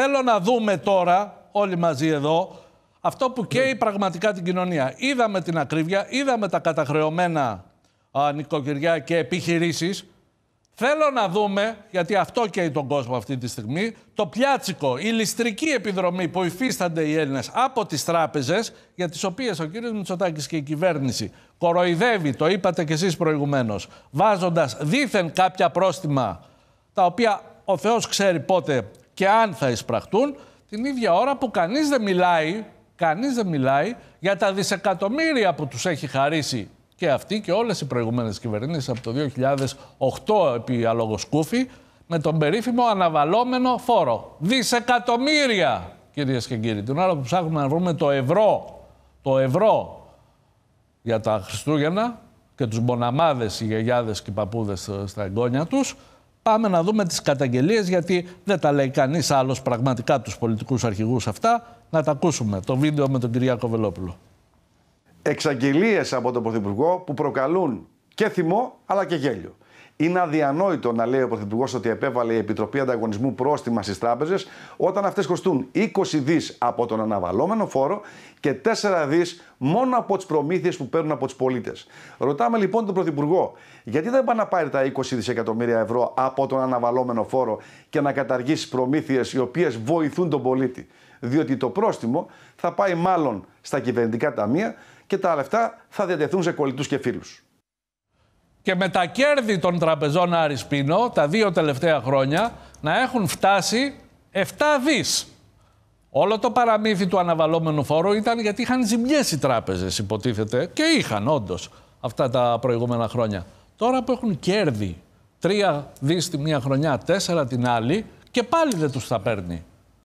Θέλω να δούμε τώρα, όλοι μαζί εδώ, αυτό που καίει ναι. πραγματικά την κοινωνία. Είδαμε την ακρίβεια, είδαμε τα καταχρεωμένα α, νοικοκυριά και επιχειρήσεις. Θέλω να δούμε, γιατί αυτό καίει τον κόσμο αυτή τη στιγμή, το πιάτσικο, η ληστρική επιδρομή που υφίστανται οι Έλληνες από τις τράπεζες, για τις οποίες ο κύριος Μητσοτάκης και η κυβέρνηση κοροϊδεύει, το είπατε κι εσείς προηγουμένως, βάζοντας δήθεν κάποια πρόστιμα, τα οποία ο Θεός ξέρει πότε και αν θα εισπραχτούν την ίδια ώρα που κανείς δεν μιλάει, κανείς δεν μιλάει για τα δισεκατομμύρια που τους έχει χαρίσει και αυτή και όλες οι προηγούμενε κυβερνήσεις από το 2008 επί αλογοσκούφη με τον περίφημο αναβαλόμενο φόρο. Δισεκατομμύρια, κύριε και κύριοι. Την ώρα που ψάχνουμε να βρούμε το ευρώ, το ευρώ για τα Χριστούγεννα και τους μποναμάδες, οι γιαγιάδες και οι παππούδες στα εγγόνια τους, Πάμε να δούμε τις καταγγελίες γιατί δεν τα λέει κανείς άλλος πραγματικά τους πολιτικούς αρχηγούς αυτά. Να τα ακούσουμε. Το βίντεο με τον Κυριάκο Βελόπουλο. Εξαγγελίες από τον Πρωθυπουργό που προκαλούν και θυμό αλλά και γέλιο. Είναι αδιανόητο να λέει ο Πρωθυπουργός ότι επέβαλε η Επιτροπή Ανταγωνισμού πρόστιμα στις τράπεζες, όταν αυτές κοστούν 20 δις από τον αναβαλόμενο φόρο και 4 δις μόνο από τις προμήθειες που παίρνουν από τους πολίτες. Ρωτάμε λοιπόν τον Πρωθυπουργό, γιατί δεν πάει να πάρει τα 20 δισεκατομμύρια ευρώ από τον αναβαλόμενο φόρο και να καταργήσει προμήθειες οι οποίες βοηθούν τον πολίτη. Διότι το πρόστιμο θα πάει μάλλον στα κυβερνητικά ταμεία και τα λεφτά θα διατεθούν σε κολλητούς και φίλους και με τα κέρδη των τραπεζών άρισπινο τα δύο τελευταία χρόνια να έχουν φτάσει 7 δις. Όλο το παραμύθι του αναβαλώμενου φόρου ήταν γιατί είχαν ζημιές οι τράπεζες υποτίθεται και είχαν όντως αυτά τα προηγούμενα χρόνια. Τώρα που έχουν κέρδη 3 δις τη μία χρονιά, 4 την άλλη και πάλι δεν τους θα παίρνει.